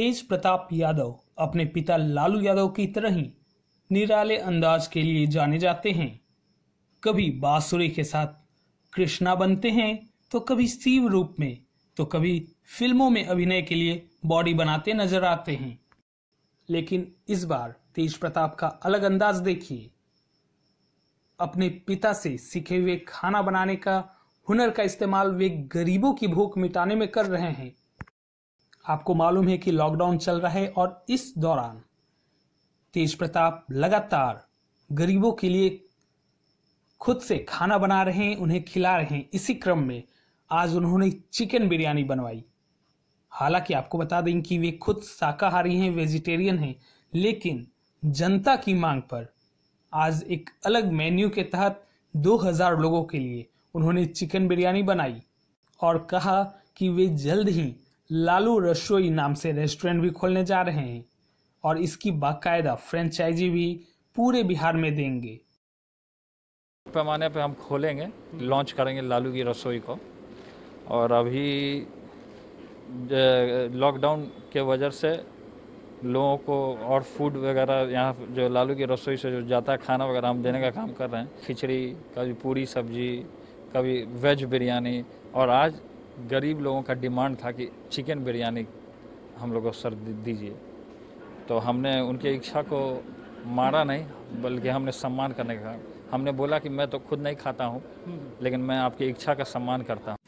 तेज प्रताप यादव अपने पिता लालू यादव की तरह ही निराले अंदाज के लिए जाने जाते हैं कभी बांसुरी के साथ कृष्णा बनते हैं तो कभी शिव रूप में तो कभी फिल्मों में अभिनय के लिए बॉडी बनाते नजर आते हैं लेकिन इस बार तेज प्रताप का अलग अंदाज देखिए अपने पिता से सीखे हुए खाना बनाने का हुनर का इस्तेमाल वे गरीबों की भूख मिटाने में कर रहे हैं आपको मालूम है कि लॉकडाउन चल रहा है और इस दौरान तेज प्रताप लगातार गरीबों के लिए खुद से खाना बना रहे हैं उन्हें खिला रहे हैं इसी क्रम में आज उन्होंने चिकन बिरयानी बनवाई हालांकि आपको बता दें कि वे खुद शाकाहारी हैं वेजिटेरियन हैं लेकिन जनता की मांग पर आज एक अलग मेन्यू के तहत 2000 लोगों के लिए उन्होंने चिकन बिरयानी बनाई और कहा कि वे जल्द ही लालू रसोई नाम से रेस्टोरेंट भी खोलने जा रहे हैं और इसकी बाकायदा फ्रेंचाइजी भी पूरे बिहार में देंगे पैमाने पे हम खोलेंगे लॉन्च करेंगे लालू की रसोई को और अभी लॉकडाउन के वजह से लोगों को और फूड वगैरह यहाँ जो लालू की रसोई से जो जाता है खाना वगैरह हम देने का काम कर रहे हैं खिचड़ी कभी पूरी सब्जी कभी वेज बिरयानी और आज गरीब लोगों का डिमांड था कि चिकन बिरयानी हम लोगों को सर दीजिए तो हमने उनकी इच्छा को मारा नहीं बल्कि हमने सम्मान करने का हमने बोला कि मैं तो खुद नहीं खाता हूँ हम्म। लेकिन मैं आपकी इच्छा का सम्मान करता हूँ